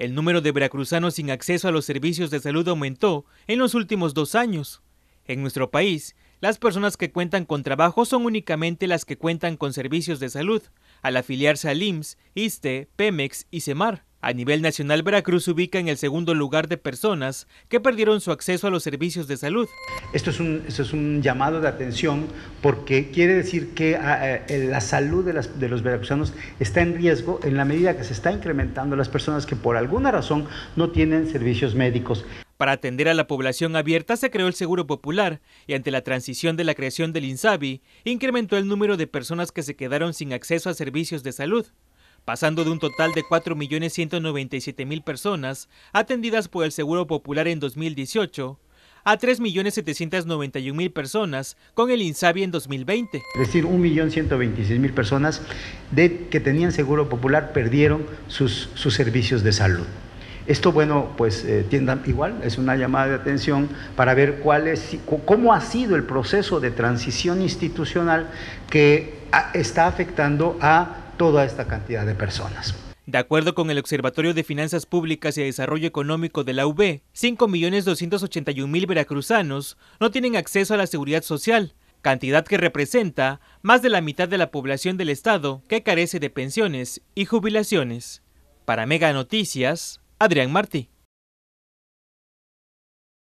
El número de veracruzanos sin acceso a los servicios de salud aumentó en los últimos dos años. En nuestro país, las personas que cuentan con trabajo son únicamente las que cuentan con servicios de salud, al afiliarse al IMSS, ISTE, PEMEX y CEMAR. A nivel nacional, Veracruz se ubica en el segundo lugar de personas que perdieron su acceso a los servicios de salud. Esto es un, llamado de atención porque quiere decir que ah, eh, la salud de, los veracruzanos está en riesgo en la medida que se está incrementando las personas que por alguna razón no tienen servicios médicos. Para atender a la población abierta se creó el Seguro Popular y ante la transición de la creación del INSABI incrementó el número de personas que se quedaron sin acceso a servicios de salud pasando de un total de 4.197.000 personas atendidas por el Seguro Popular en 2018 a 3.791.000 personas con el INSABI en 2020. Es decir, 1.126.000 personas de, que tenían seguro popular perdieron sus, servicios de salud. Esto, bueno, pues eh, tienda, igual, es una llamada de atención para ver cuál es, cómo ha sido el proceso de transición institucional que está afectando a toda esta cantidad de personas. De acuerdo con el Observatorio de Finanzas Públicas y Desarrollo Económico de la UB, 5.281.000 veracruzanos no tienen acceso a la seguridad social, cantidad que representa más de la mitad de la población del Estado que carece de pensiones y jubilaciones. Para Mega Noticias, Adrián Martí.